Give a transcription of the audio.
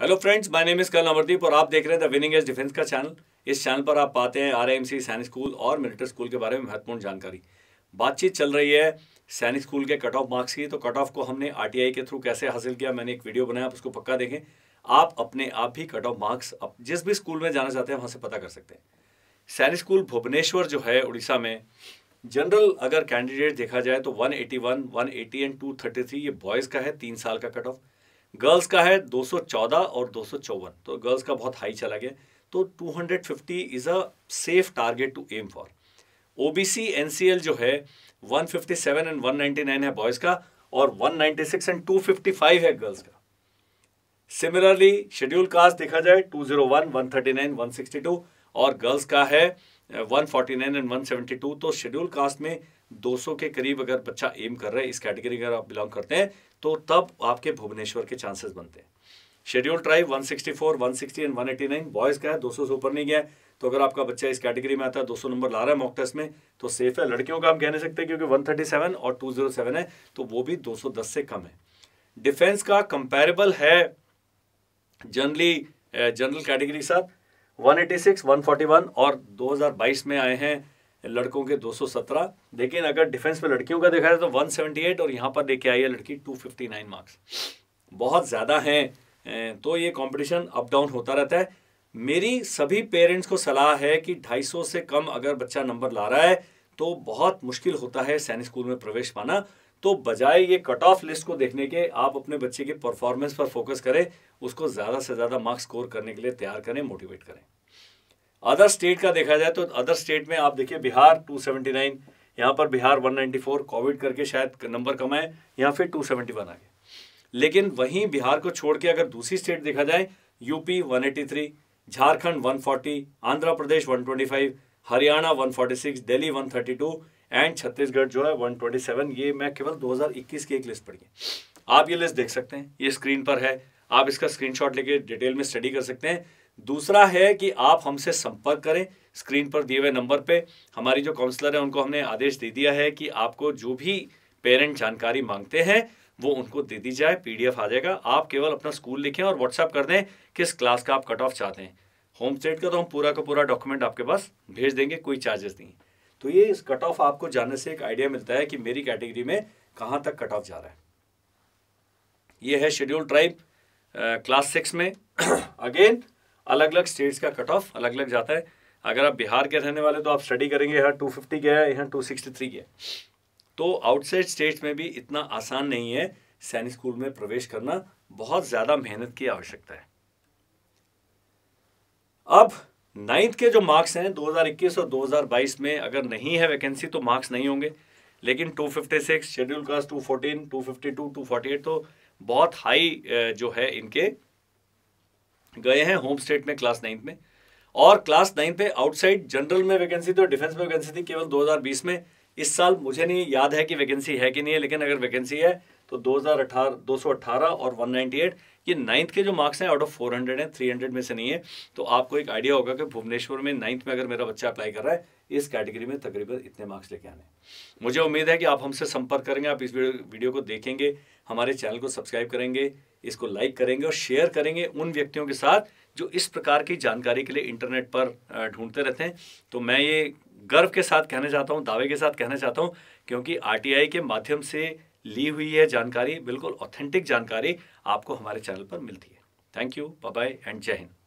hello friends my name is कल अमरदीप और आप देख रहे हैं द विनिंग एज डिफेंस का चैनल इस चैनल पर आप पाते हैं आरएमसी सैनिक स्कूल और मिलिट्री स्कूल के बारे में महत्वपूर्ण जानकारी बातचीत चल रही है सैनिक स्कूल के कट ऑफ मार्क्स की तो कट ऑफ को हमने आर के थ्रू कैसे हासिल किया मैंने एक वीडियो बनाया आप उसको पक्का देखें आप अपने आप भी कट ऑफ मार्क्स जिस भी स्कूल में जाना चाहते हैं वहाँ से पता कर सकते हैं सैनिक स्कूल भुवनेश्वर जो है उड़ीसा में जनरल अगर कैंडिडेट देखा जाए तो 181, 180 एंड टू ये बॉयज़ का है तीन साल का कट ऑफ गर्ल्स का है 214 और दो तो गर्ल्स का बहुत हाई चला गया तो 250 is a safe target to aim for OBC NCL जो है 157 एंड 199 है बॉयज़ का और 196 एंड 255 है गर्ल्स का सिमिलरली शेड्यूल कास्ट देखा जाए 201, 139, 162 और गर्ल्स का है 149 एंड 172 तो शेड्यूल कास्ट में 200 के करीब अगर बच्चा एम कर रहा है इस कैटेगरी अगर आप बिलोंग करते हैं तो तब आपके भुवनेश्वर के चांसेस बनते हैं शेड्यूल फोर 164, 160 एंड 189 बॉयज़ का है 200 से ऊपर नहीं गया तो अगर आपका बच्चा इस कैटेगरी में आता है 200 नंबर ला रहा है मॉक टेस्ट में तो सेफ है लड़कियों का हम कह नहीं सकते क्योंकि सेवन और सेवन oh है तो वो भी दस से कम है डिफेंस का कंपेरेबल है जनरली जनरल कैटेगरी के साथ 186, 141 और 2022 में आए हैं लड़कों के 217 लेकिन अगर डिफेंस में लड़कियों का देखा जाए तो 178 और यहाँ पर लेके आई है लड़की 259 मार्क्स बहुत ज़्यादा हैं तो ये कंपटीशन अप डाउन होता रहता है मेरी सभी पेरेंट्स को सलाह है कि 250 से कम अगर बच्चा नंबर ला रहा है तो बहुत मुश्किल होता है सैनिक स्कूल में प्रवेश पाना तो बजाय ये कट ऑफ लिस्ट को देखने के आप अपने बच्चे के परफॉर्मेंस पर फोकस करें उसको ज़्यादा से ज़्यादा मार्क्स स्कोर करने के लिए तैयार करें मोटिवेट करें अदर स्टेट का देखा जाए तो अदर स्टेट में आप देखिए बिहार 279 यहाँ पर बिहार 194 कोविड करके शायद नंबर कम है यहाँ फिर 271 आ गए लेकिन वहीं बिहार को छोड़ के अगर दूसरी स्टेट देखा जाए यूपी 183 झारखंड 140 आंध्र प्रदेश 125 हरियाणा 146 दिल्ली 132 एंड छत्तीसगढ़ जो है 127 ये मैं केवल 2021 की एक लिस्ट पढ़ी है आप ये लिस्ट देख सकते हैं ये स्क्रीन पर है आप इसका स्क्रीनशॉट लेके डिटेल में स्टडी कर सकते हैं दूसरा है कि आप हमसे संपर्क करें स्क्रीन पर दिए हुए नंबर पे हमारी जो काउंसलर है उनको हमने आदेश दे दिया है कि आपको जो भी पेरेंट जानकारी मांगते हैं वो उनको दे दी जाए पीडीएफ आ जाएगा आप केवल अपना स्कूल लिखें और व्हाट्सएप कर दें किस क्लास का आप कट ऑफ चाहते हैं होम स्टेट का तो हम पूरा का पूरा डॉक्यूमेंट आपके पास भेज देंगे कोई चार्जेस नहीं तो ये इस कट ऑफ आपको जानने से एक आइडिया मिलता है कि मेरी कैटेगरी में कहाँ तक कट ऑफ जा रहा है ये है शेड्यूल ट्राइब क्लास सिक्स में अगेन अलग अलग स्टेट्स का कट ऑफ अलग अलग जाता है अगर आप बिहार के रहने वाले तो आप स्टडी करेंगे यहाँ टू फिफ्टी के है यहाँ टू सिक्सटी थ्री के तो आउटसाइड स्टेट्स में भी इतना आसान नहीं है सैनिक स्कूल में प्रवेश करना बहुत ज़्यादा मेहनत की आवश्यकता है अब नाइन्थ के जो मार्क्स हैं 2021 और 2022 में अगर नहीं है वैकेंसी तो मार्क्स नहीं होंगे लेकिन 256 शेड्यूल कास्ट 214 252 248 तो बहुत हाई जो है इनके गए हैं होम स्टेट में क्लास नाइन्थ में और क्लास नाइन्थ में आउटसाइड जनरल में वैकेंसी थी और डिफेंस में वैकेंसी थी केवल 2020 में इस साल मुझे नहीं याद है कि वैकेंसी है कि नहीं है लेकिन अगर वैकेंसी है तो 2018 218 और 198 ये नाइन्थ के जो मार्क्स हैं आउट ऑफ 400 हैं हंड्रेड में से नहीं है तो आपको एक आइडिया होगा कि भुवनेश्वर में नाइन्थ में अगर मेरा बच्चा अप्लाई कर रहा है इस कैटेगरी में तकरीबन इतने मार्क्स लेके आने मुझे उम्मीद है कि आप हमसे संपर्क करेंगे आप इस वीडियो को देखेंगे हमारे चैनल को सब्सक्राइब करेंगे इसको लाइक करेंगे और शेयर करेंगे उन व्यक्तियों के साथ जो इस प्रकार की जानकारी के लिए इंटरनेट पर ढूंढते रहते हैं तो मैं ये गर्व के साथ कहना चाहता हूँ दावे के साथ कहना चाहता हूँ क्योंकि आरटीआई के माध्यम से ली हुई है जानकारी बिल्कुल ऑथेंटिक जानकारी आपको हमारे चैनल पर मिलती है थैंक यू बाय एंड जय हिंद